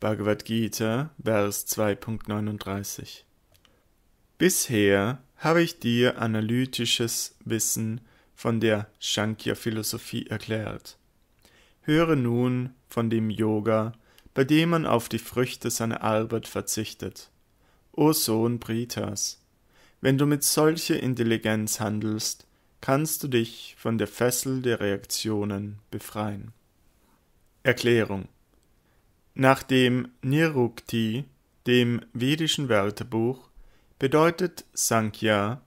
Bhagavad Gita, Vers 2.39 Bisher habe ich dir analytisches Wissen von der Shankya-Philosophie erklärt. Höre nun von dem Yoga, bei dem man auf die Früchte seiner Arbeit verzichtet. O Sohn Britas, wenn du mit solcher Intelligenz handelst, kannst du dich von der Fessel der Reaktionen befreien. Erklärung nach dem Nirukti, dem vedischen Wörterbuch, bedeutet Sankhya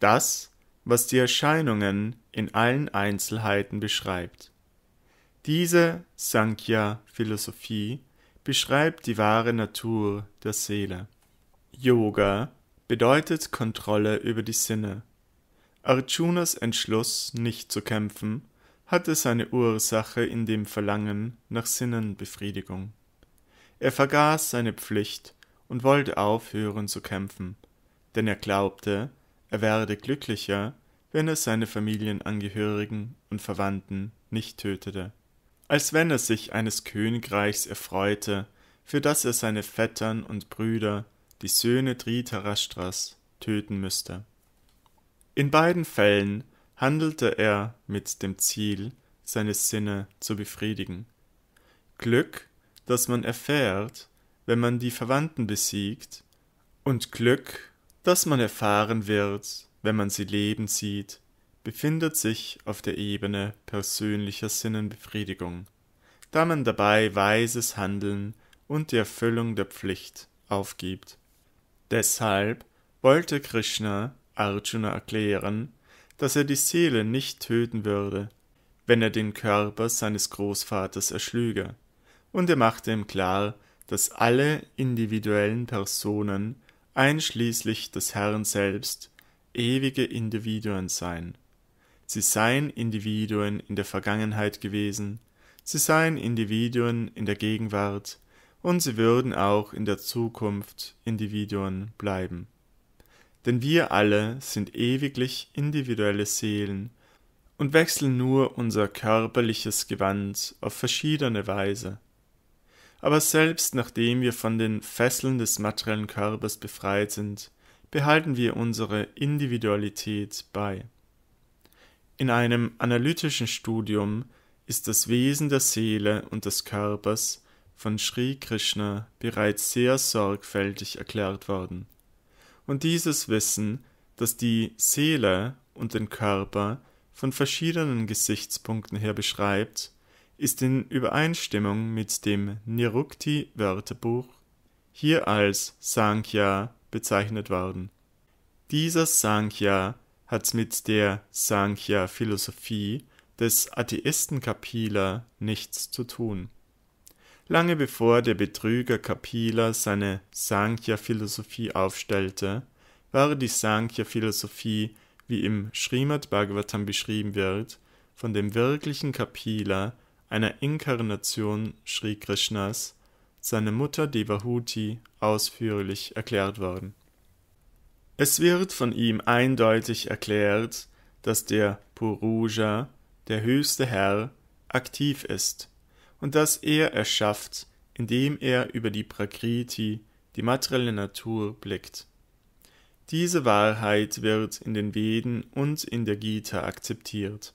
das, was die Erscheinungen in allen Einzelheiten beschreibt. Diese Sankhya-Philosophie beschreibt die wahre Natur der Seele. Yoga bedeutet Kontrolle über die Sinne. Arjunas Entschluss, nicht zu kämpfen, hatte seine Ursache in dem Verlangen nach Sinnenbefriedigung er vergaß seine pflicht und wollte aufhören zu kämpfen denn er glaubte er werde glücklicher wenn er seine familienangehörigen und verwandten nicht tötete als wenn er sich eines königreichs erfreute für das er seine vettern und brüder die söhne dhritarashtras töten müsste. in beiden fällen handelte er mit dem ziel seine sinne zu befriedigen glück das man erfährt, wenn man die Verwandten besiegt, und Glück, das man erfahren wird, wenn man sie leben sieht, befindet sich auf der Ebene persönlicher Sinnenbefriedigung, da man dabei weises Handeln und die Erfüllung der Pflicht aufgibt. Deshalb wollte Krishna Arjuna erklären, dass er die Seele nicht töten würde, wenn er den Körper seines Großvaters erschlüge und er machte ihm klar, dass alle individuellen Personen, einschließlich des Herrn selbst, ewige Individuen seien. Sie seien Individuen in der Vergangenheit gewesen, sie seien Individuen in der Gegenwart, und sie würden auch in der Zukunft Individuen bleiben. Denn wir alle sind ewiglich individuelle Seelen und wechseln nur unser körperliches Gewand auf verschiedene Weise. Aber selbst nachdem wir von den Fesseln des materiellen Körpers befreit sind, behalten wir unsere Individualität bei. In einem analytischen Studium ist das Wesen der Seele und des Körpers von Sri Krishna bereits sehr sorgfältig erklärt worden. Und dieses Wissen, das die Seele und den Körper von verschiedenen Gesichtspunkten her beschreibt, ist in Übereinstimmung mit dem Nirukti-Wörterbuch hier als Sankhya bezeichnet worden. Dieser Sankhya hat mit der Sankhya-Philosophie des Atheisten Kapila nichts zu tun. Lange bevor der Betrüger Kapila seine Sankhya-Philosophie aufstellte, war die Sankhya-Philosophie, wie im Srimad Bhagavatam beschrieben wird, von dem wirklichen Kapila einer Inkarnation Sri Krishnas, seine Mutter Devahuti, ausführlich erklärt worden. Es wird von ihm eindeutig erklärt, dass der Puruja, der höchste Herr, aktiv ist und dass er erschafft, indem er über die Prakriti, die materielle Natur, blickt. Diese Wahrheit wird in den Veden und in der Gita akzeptiert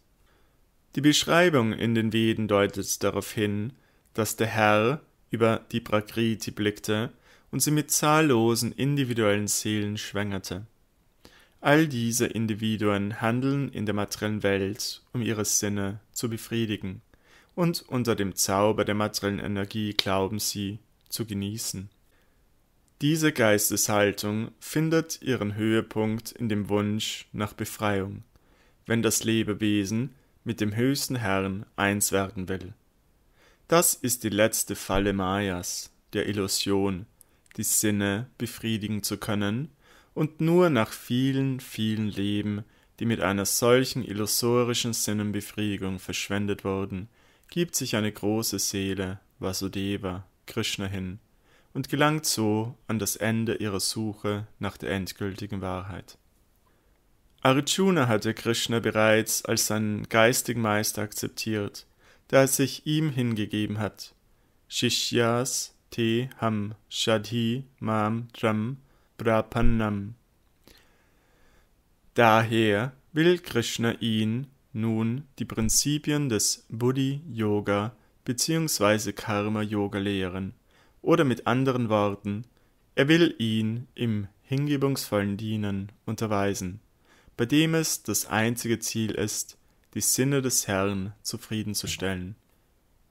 die Beschreibung in den Veden deutet darauf hin, dass der Herr über die Prakriti blickte und sie mit zahllosen individuellen Seelen schwängerte. All diese Individuen handeln in der materiellen Welt, um ihre Sinne zu befriedigen, und unter dem Zauber der materiellen Energie glauben sie zu genießen. Diese Geisteshaltung findet ihren Höhepunkt in dem Wunsch nach Befreiung, wenn das Lebewesen mit dem höchsten Herrn eins werden will. Das ist die letzte Falle Mayas, der Illusion, die Sinne befriedigen zu können und nur nach vielen, vielen Leben, die mit einer solchen illusorischen Sinnenbefriedigung verschwendet wurden, gibt sich eine große Seele, Vasudeva, Krishna hin und gelangt so an das Ende ihrer Suche nach der endgültigen Wahrheit. Arjuna hatte Krishna bereits als seinen geistigen Meister akzeptiert, da er sich ihm hingegeben hat. Shishyas te ham shadhi mam dram brapannam. Daher will Krishna ihn nun die Prinzipien des Buddhi Yoga bzw. Karma Yoga lehren, oder mit anderen Worten, er will ihn im hingebungsvollen Dienen unterweisen bei dem es das einzige Ziel ist, die Sinne des Herrn zufriedenzustellen.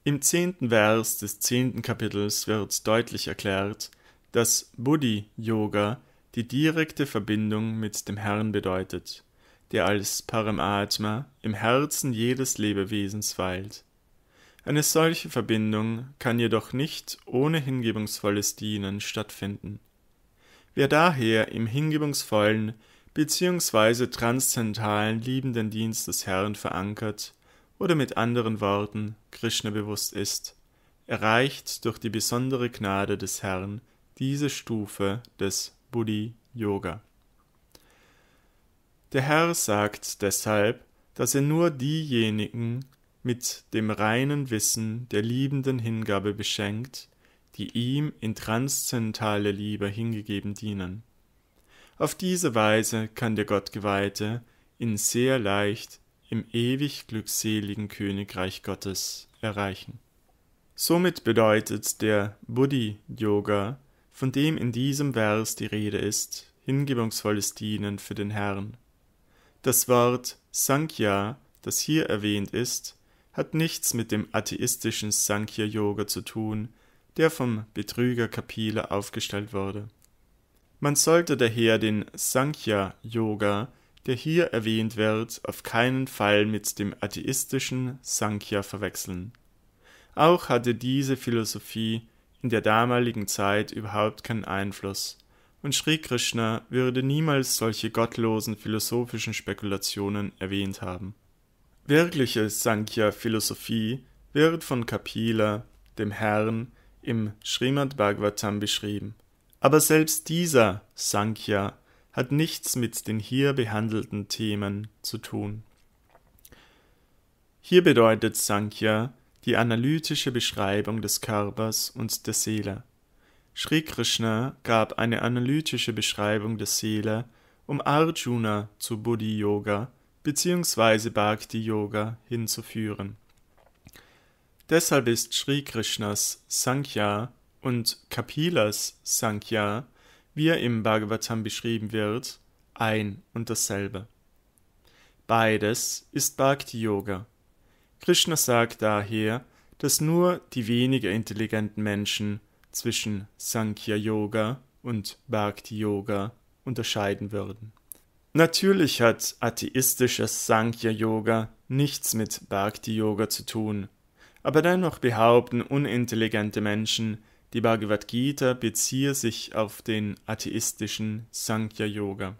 Im zehnten Vers des zehnten Kapitels wird deutlich erklärt, dass Buddhi-Yoga die direkte Verbindung mit dem Herrn bedeutet, der als Paramatma im Herzen jedes Lebewesens weilt. Eine solche Verbindung kann jedoch nicht ohne hingebungsvolles Dienen stattfinden. Wer daher im hingebungsvollen beziehungsweise transzendentalen liebenden Dienst des Herrn verankert oder mit anderen Worten Krishna bewusst ist, erreicht durch die besondere Gnade des Herrn diese Stufe des Buddhi Yoga. Der Herr sagt deshalb, dass er nur diejenigen mit dem reinen Wissen der liebenden Hingabe beschenkt, die ihm in transzendentale Liebe hingegeben dienen. Auf diese Weise kann der Gottgeweihte ihn sehr leicht im ewig glückseligen Königreich Gottes erreichen. Somit bedeutet der Buddhi-Yoga, von dem in diesem Vers die Rede ist, hingebungsvolles Dienen für den Herrn. Das Wort Sankhya, das hier erwähnt ist, hat nichts mit dem atheistischen Sankhya-Yoga zu tun, der vom Betrüger Kapila aufgestellt wurde man sollte daher den Sankhya-Yoga, der hier erwähnt wird, auf keinen Fall mit dem atheistischen Sankhya verwechseln. Auch hatte diese Philosophie in der damaligen Zeit überhaupt keinen Einfluss, und Sri Krishna würde niemals solche gottlosen philosophischen Spekulationen erwähnt haben. Wirkliche Sankhya-Philosophie wird von Kapila, dem Herrn, im Srimad Bhagavatam beschrieben aber selbst dieser Sankhya hat nichts mit den hier behandelten Themen zu tun. Hier bedeutet Sankhya die analytische Beschreibung des Körpers und der Seele. Sri Krishna gab eine analytische Beschreibung der Seele, um Arjuna zu Bodhi Yoga bzw. Bhakti Yoga hinzuführen. Deshalb ist Sri Krishnas Sankhya und Kapilas Sankhya, wie er im Bhagavatam beschrieben wird, ein und dasselbe. Beides ist Bhakti Yoga. Krishna sagt daher, dass nur die weniger intelligenten Menschen zwischen Sankhya Yoga und Bhakti Yoga unterscheiden würden. Natürlich hat atheistisches Sankhya Yoga nichts mit Bhakti Yoga zu tun, aber dennoch behaupten unintelligente Menschen, die Bhagavad Gita beziehe sich auf den atheistischen Sankhya Yoga.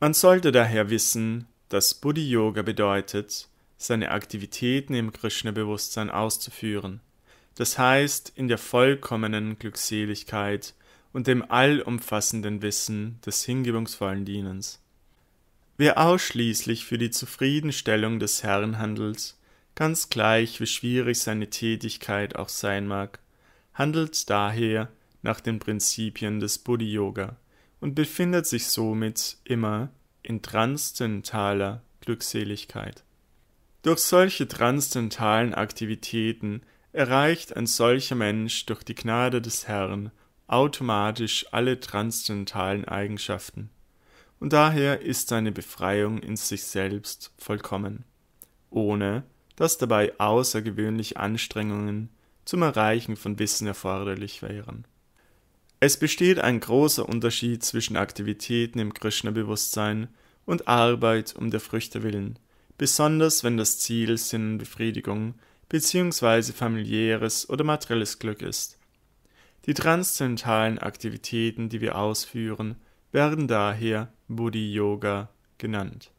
Man sollte daher wissen, dass Buddhi Yoga bedeutet, seine Aktivitäten im Krishna-Bewusstsein auszuführen, das heißt in der vollkommenen Glückseligkeit und dem allumfassenden Wissen des hingebungsvollen Dienens. Wer ausschließlich für die Zufriedenstellung des Herrn handelt, ganz gleich wie schwierig seine Tätigkeit auch sein mag, handelt daher nach den Prinzipien des Bodhi-Yoga und befindet sich somit immer in transzendentaler Glückseligkeit. Durch solche transzendentalen Aktivitäten erreicht ein solcher Mensch durch die Gnade des Herrn automatisch alle transzendentalen Eigenschaften, und daher ist seine Befreiung in sich selbst vollkommen, ohne dass dabei außergewöhnliche Anstrengungen zum Erreichen von Wissen erforderlich wären. Es besteht ein großer Unterschied zwischen Aktivitäten im Krishna-Bewusstsein und Arbeit um der Früchte willen, besonders wenn das Ziel Sinn und Befriedigung bzw. familiäres oder materielles Glück ist. Die transzendentalen Aktivitäten, die wir ausführen, werden daher Buddhi Yoga genannt.